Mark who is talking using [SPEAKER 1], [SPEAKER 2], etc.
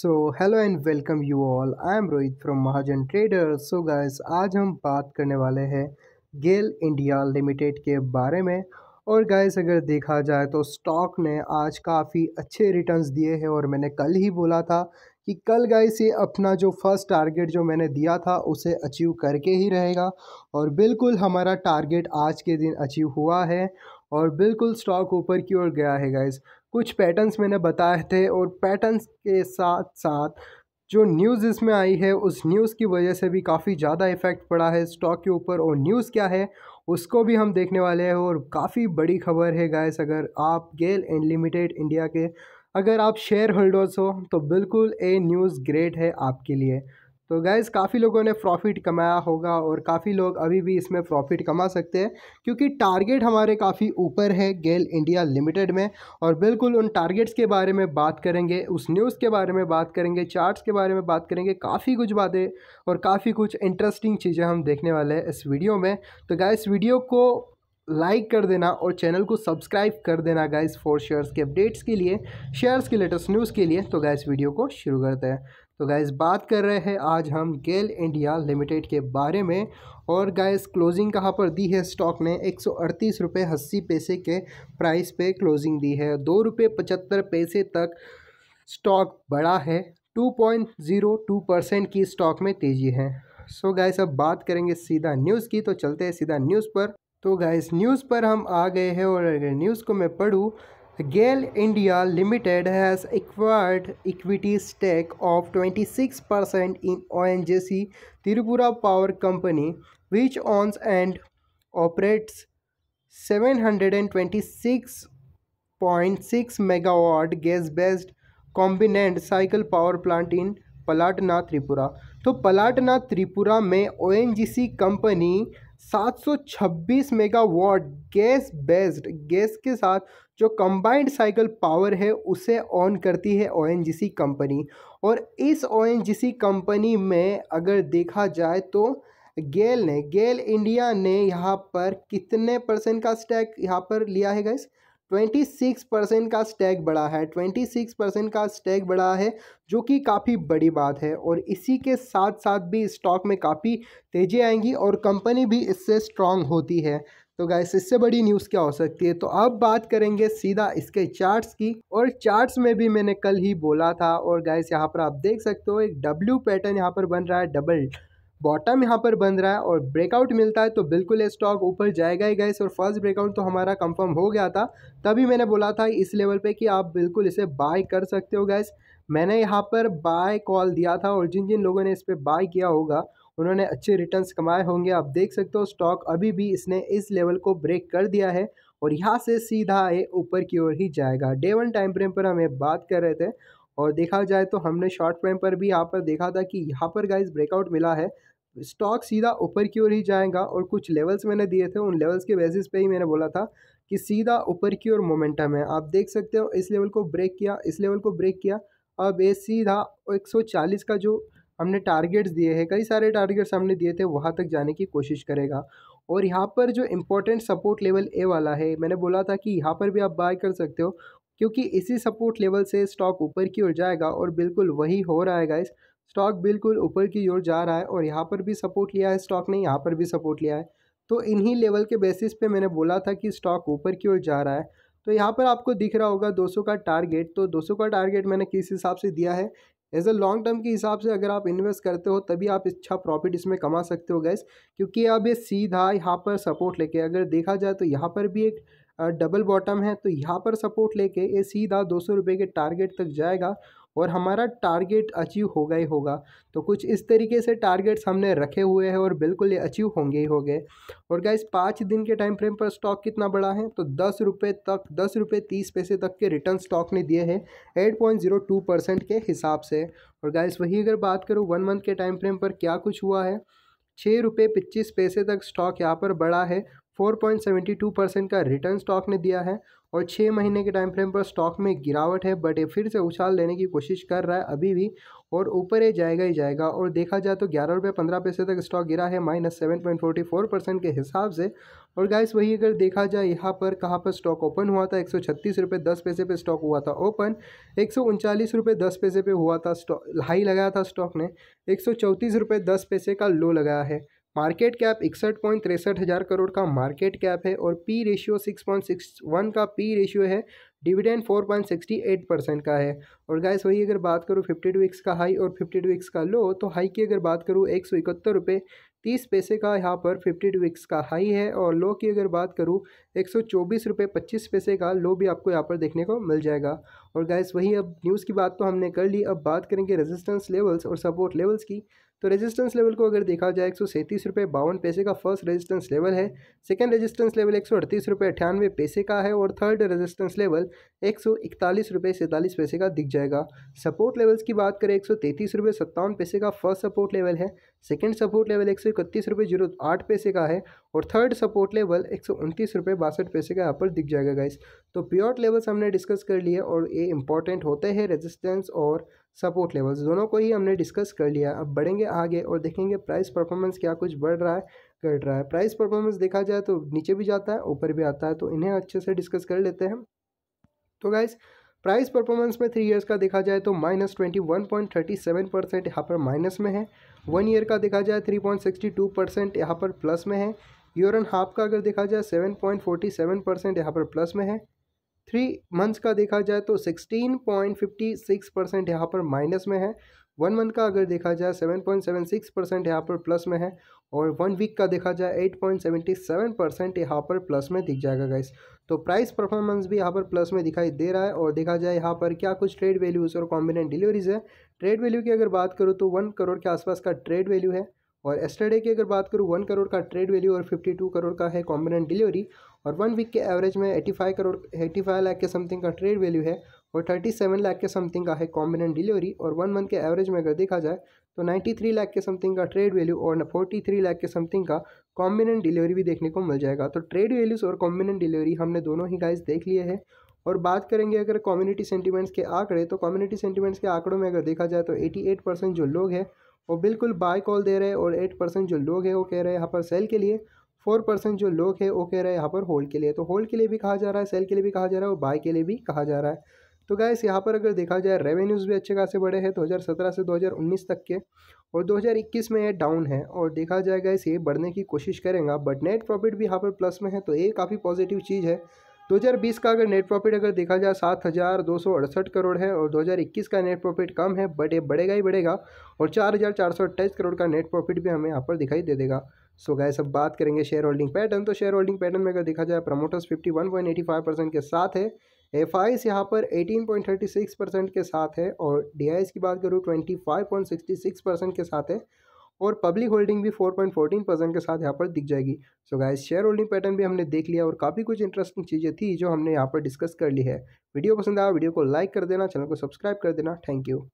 [SPEAKER 1] so hello and welcome you all I am Rohit from Mahajan trader so guys आज हम बात करने वाले हैं गेल इंडिया लिमिटेड के बारे में और गाइस अगर देखा जाए तो स्टॉक ने आज काफ़ी अच्छे रिटर्न्स दिए हैं और मैंने कल ही बोला था कि कल गाइस ये अपना जो फर्स्ट टारगेट जो मैंने दिया था उसे अचीव करके ही रहेगा और बिल्कुल हमारा टारगेट आज के दिन अचीव हुआ है और बिल्कुल स्टॉक ऊपर की ओर गया है गाइस कुछ पैटर्न्स मैंने बताए थे और पैटर्न्स के साथ साथ जो न्यूज़ इसमें आई है उस न्यूज़ की वजह से भी काफ़ी ज़्यादा इफ़ेक्ट पड़ा है स्टॉक के ऊपर और न्यूज़ क्या है उसको भी हम देखने वाले हैं और काफ़ी बड़ी खबर है गायस अगर आप गेल अनलिमिटेड इंडिया के अगर आप शेयर होल्डर्स हो तो बिल्कुल ए न्यूज़ ग्रेट है आपके लिए तो गैज़ काफ़ी लोगों ने प्रॉफिट कमाया होगा और काफ़ी लोग अभी भी इसमें प्रॉफिट कमा सकते हैं क्योंकि टारगेट हमारे काफ़ी ऊपर है गेल इंडिया लिमिटेड में और बिल्कुल उन टारगेट्स के बारे में बात करेंगे उस न्यूज़ के बारे में बात करेंगे चार्ट्स के बारे में बात करेंगे काफ़ी कुछ बातें और काफ़ी कुछ इंटरेस्टिंग चीज़ें हम देखने वाले हैं इस वीडियो में तो गैस वीडियो को लाइक कर देना और चैनल को सब्सक्राइब कर देना गाइस फॉर शेयर्स के अपडेट्स के लिए शेयर्स के लेटेस्ट न्यूज़ के लिए तो गाइस वीडियो को शुरू करते हैं तो गाइस बात कर रहे हैं आज हम गेल इंडिया लिमिटेड के बारे में और गाइस क्लोजिंग कहाँ पर दी है स्टॉक ने एक सौ अड़तीस रुपये अस्सी पैसे के प्राइस पे क्लोजिंग दी है दो रुपये पचहत्तर पैसे तक स्टॉक बढ़ा है two point zero two percent की स्टॉक में तेज़ी है सो so गाइस अब बात करेंगे सीधा न्यूज़ की तो चलते हैं सीधा न्यूज़ पर तो गाइस न्यूज़ पर हम आ गए हैं और अगर न्यूज़ को मैं पढ़ूँ GAIL India limited has acquired equity stake of twenty six percent in O N C Tripura power company which owns and operates seven hundred and twenty six point six megawatt gas based combined cycle power plant in Palatana Tripura तो पलाटना त्रिपुरा में O N G सी company सात सौ छब्बीस megawatt gas based gas के साथ जो combined cycle power है उसे ऑन करती है ओ कंपनी और इस ओ कंपनी में अगर देखा जाए तो गेल ने गेल इंडिया ने यहाँ पर कितने परसेंट का स्टैक यहाँ पर लिया है गैस ट्वेंटी सिक्स परसेंट का स्टैक बढ़ा है ट्वेंटी सिक्स परसेंट का स्टैक बढ़ा है जो कि काफ़ी बड़ी बात है और इसी के साथ साथ भी स्टॉक में काफ़ी तेज़ी आएंगी और कंपनी भी इससे स्ट्रांग होती है तो गैस इससे बड़ी न्यूज़ क्या हो सकती है तो अब बात करेंगे सीधा इसके चार्ट्स की और चार्ट्स में भी मैंने कल ही बोला था और गैस यहाँ पर आप देख सकते हो एक डब्ल्यू पैटर्न यहाँ पर बन रहा है डबल बॉटम यहाँ पर बन रहा है और ब्रेकआउट मिलता है तो बिल्कुल ये स्टॉक ऊपर जाएगा ही गैस और फर्स्ट ब्रेकआउट तो हमारा कंफर्म हो गया था तभी मैंने बोला था इस लेवल पे कि आप बिल्कुल इसे बाय कर सकते हो गैस मैंने यहाँ पर बाय कॉल दिया था और जिन जिन लोगों ने इस पर बाय किया होगा उन्होंने अच्छे रिटर्न कमाए होंगे आप देख सकते हो स्टॉक अभी भी इसने इस लेवल को ब्रेक कर दिया है और यहाँ से सीधा ये ऊपर की ओर ही जाएगा डे वन टाइम फ्रेम पर हमें बात कर रहे थे और देखा जाए तो हमने शॉर्ट फ्रेम पर भी यहाँ पर देखा था कि यहाँ पर गाइज ब्रेकआउट मिला है स्टॉक सीधा ऊपर की ओर ही जाएगा और कुछ लेवल्स मैंने दिए थे उन लेवल्स के बेसिस पे ही मैंने बोला था कि सीधा ऊपर की ओर मोमेंटम है आप देख सकते हो इस लेवल को ब्रेक किया इस लेवल को ब्रेक किया अब ये सीधा एक का जो हमने टारगेट्स दिए हैं कई सारे टारगेट्स हमने दिए थे वहाँ तक जाने की कोशिश करेगा और यहाँ पर जो इम्पोर्टेंट सपोर्ट लेवल ए वाला है मैंने बोला था कि यहाँ पर भी आप बाय कर सकते हो क्योंकि इसी सपोर्ट लेवल से स्टॉक ऊपर की ओर जाएगा और बिल्कुल वही हो रहा है गाइस स्टॉक बिल्कुल ऊपर की ओर जा रहा है और यहाँ पर भी सपोर्ट लिया है स्टॉक ने यहाँ पर भी सपोर्ट लिया है तो इन्हीं लेवल के बेसिस पे मैंने बोला था कि स्टॉक ऊपर की ओर जा रहा है तो यहाँ पर आपको दिख रहा होगा 200 का टारगेट तो 200 का टारगेट मैंने किस हिसाब से दिया है एज अ लॉन्ग टर्म के हिसाब से अगर आप इन्वेस्ट करते हो तभी आप अच्छा प्रॉफिट इसमें कमा सकते हो गैस क्योंकि अब ये सीधा यहाँ पर सपोर्ट लेके अगर देखा जाए तो यहाँ पर भी एक डबल बॉटम है तो यहाँ पर सपोर्ट लेके ये सीधा दो सौ रुपये के टारगेट तक जाएगा और हमारा टारगेट अचीव होगा ही होगा तो कुछ इस तरीके से टारगेट्स हमने रखे हुए हैं और बिल्कुल ये अचीव होंगे ही होंगे और गाइज पाँच दिन के टाइम फ्रेम पर स्टॉक कितना बड़ा है तो दस रुपये तक दस रुपये तीस पैसे तक के रिटर्न स्टॉक ने दिए हैं eight point zero two percent के हिसाब से और गाइज वही अगर बात करूँ वन मंथ के टाइम फ्रेम पर क्या कुछ हुआ है छः रुपये पच्चीस पैसे तक स्टॉक यहाँ पर बढ़ा है 4.72 परसेंट का रिटर्न स्टॉक ने दिया है और छः महीने के टाइम फ्रेम पर स्टॉक में गिरावट है बट ये फिर से उछाल लेने की कोशिश कर रहा है अभी भी और ऊपर ये जाएगा ही जाएगा और देखा जाए तो ग्यारह रुपये पंद्रह पैसे तक स्टॉक गिरा है minus seven point forty four percent के हिसाब से और गाइस वही अगर देखा जाए यहाँ पर कहाँ पर स्टॉक ओपन हुआ था एक सौ छत्तीस रुपये दस पैसे पे स्टॉक हुआ था ओपन एक सौ उनचालीस रुपये दस पैसे पे हुआ था स्टॉक हाई लगाया था स्टॉक ने एक सौ चौंतीस रुपये दस पैसे का लो लगाया है मार्केट कैप इकसठ पॉइंट तिरसठ हज़ार करोड़ का मार्केट कैप है और P ratio six point six one का पी रेशियो है dividend four point sixty eight percent का है और गाइस वही अगर बात करूँ फिफ्टी टू एक्स का हाई और फिफ्टी टू एक्स का लो तो हाई की अगर बात करूँ एक सौ इकहत्तर रुपये तीस पैसे का यहाँ पर फिफ्टी टू एक्स का हाई है और लो की अगर बात करूँ एक सौ चौबीस रुपये पच्चीस पैसे का लो भी आपको यहाँ पर देखने को मिल जाएगा और गाइस वही अब न्यूज़ की बात तो हमने कर ली अब बात करेंगे रेजिस्टेंस लेवल्स और सपोर्ट लेवल्स की तो रेजिस्टेंस लेवल को अगर देखा जाए एक सौ सैंतीस रुपये बावन पैसे का फर्स्ट रेजिस्टेंस लेवल है सेकेंड रेजिस्टेंस लेवल एक सौ अड़तीस रुपये अठानवे पैसे का है और थर्ड रेजिस्टेंस लेवल एक सौ इकतालीस रुपये सैंतालीस पैसे का दिख जाएगा सपोर्ट लेवल्स की बात करें एक सौ तैंतीस रुपये सत्तावन पैसे का फर्स्ट सपोर्ट लेवल है सेकेंड सपोर्ट लेवल एक सौ इकतीस रुपये जीरो आठ पैसे का है और थर्ड सपोर्ट लेवल एक सौ उनतीस रुपये बासठ पैसे का यहाँ पर दिख जाएगा गाइस तो प्योर लेवल्स हमने डिस्कस कर लिए और ये इंपॉर्टेंट होते हैं रेजिस्टेंस और सपोर्ट लेवल्स दोनों को ही हमने डिस्कस कर लिया अब बढ़ेंगे आगे और देखेंगे प्राइस परफॉर्मेंस क्या कुछ बढ़ रहा है घट रहा है प्राइस परफॉर्मेंस देखा जाए तो नीचे भी जाता है ऊपर भी आता है तो इन्हें अच्छे से डिस्कस कर लेते हैं तो गाइज़ प्राइस परफॉर्मेंस में थ्री इयर्स का देखा जाए तो minus twenty one point thirty seven percent यहाँ पर माइनस में है वन ईयर का देखा जाए three point sixty two percent यहाँ पर प्लस में है एंड हाफ का अगर देखा जाए seven point forty seven percent यहाँ पर प्लस में है थ्री मंथ्स का देखा जाए तो sixteen point fifty six percent यहाँ पर माइनस में है वन मंथ का अगर देखा जाए seven point seven six percent यहाँ पर प्लस में है और वन वीक का देखा जाए eight point seventy seven percent यहाँ पर प्लस में दिख जाएगा गाइस तो प्राइस परफॉर्मेंस भी यहाँ पर प्लस में दिखाई दे रहा है और देखा जाए यहाँ पर क्या कुछ ट्रेड वैल्यूज़ और कॉम्बिनेंट डिलीवरीज है ट्रेड वैल्यू की अगर बात करूँ तो वन करोड़ के आसपास का ट्रेड वैल्यू है और एस्टरडे की अगर बात करूँ वन करोड़ का ट्रेड वैल्यू और फिफ्टी टू करोड़ का है कॉम्बिनेंट डिलीवरी और वन वीक के एवरेज में eighty five crore eighty five lakh के समथिंग का ट्रेड वैल्यू है और थर्टी सेवन लाख के समथिंग का है कॉम्बिनेंट डिलीवरी और वन मंथ के एवरेज में अगर देखा जाए तो नाइन्टी थ्री लाख के समथिंग का ट्रेड वैल्यू और फोर्टी थ्री लाख के समथिंग का कॉम्बिनेंट डिलीवरी भी देखने को मिल जाएगा तो ट्रेड वैल्यूज़ और कॉम्बिनेंट डिलीवरी हमने दोनों ही गाइज देख लिए हैं और बात करेंगे अगर कम्युनिटी सेंटीमेंट्स के आंकड़े तो कम्युनिटी सेंटीमेंट्स के आंकड़ों में अगर देखा जाए तो 88 परसेंट जो लोग हैं और बिल्कुल बाय कॉल दे रहे हैं और एट परसेंट जो लोग हैं वो कह रहे हैं यहाँ पर सेल के लिए फोर परसेंट जो लोग हैं वो कह रहे हैं यहाँ पर होल्ड के लिए तो होल्ड के लिए भी कहा जा रहा है सेल के लिए भी कहा जा रहा है और बाय के लिए भी कहा जा रहा है तो गैस यहाँ पर अगर देखा जाए रेवेन्यूज़ भी अच्छे खासे बढ़े हैं सत्रह से उन्नीस तक के और इक्कीस में ये डाउन है और देखा जाए गैस ये बढ़ने की कोशिश करेंगे बट नेट प्रॉफिट भी यहाँ पर प्लस में है तो ये काफ़ी पॉजिटिव चीज़ है 2020 का अगर नेट प्रॉफिट अगर देखा जाए सात हज़ार दो सौ अड़सठ करोड़ है और 2021 का नेट प्रॉफिट कम है बट ये बढ़ेगा ही बढ़ेगा और चार हज़ार चार सौ अट्ठाईस करोड़ का नेट प्रॉफिट भी हमें यहाँ पर दिखाई दे देगा सो गए सब बात करेंगे शेयर होल्डिंग पैटर्न तो शेयर होल्डिंग पैटर्न में अगर देखा जाए promoters fifty one point eighty five percent के साथ है एफ आईस यहाँ पर eighteen point thirty six percent के साथ है और डी आई की बात करूँ twenty five point sixty six percent के साथ है और पब्लिक होल्डिंग भी 4.14 परसेंट के साथ यहाँ पर दिख जाएगी so so guys share holding pattern भी हमने देख लिया और काफ़ी कुछ इंटरेस्टिंग चीज़ें थी जो हमने यहाँ पर डिस्कस कर ली है वीडियो पसंद आया वीडियो को लाइक कर देना चैनल को सब्सक्राइब कर देना थैंक यू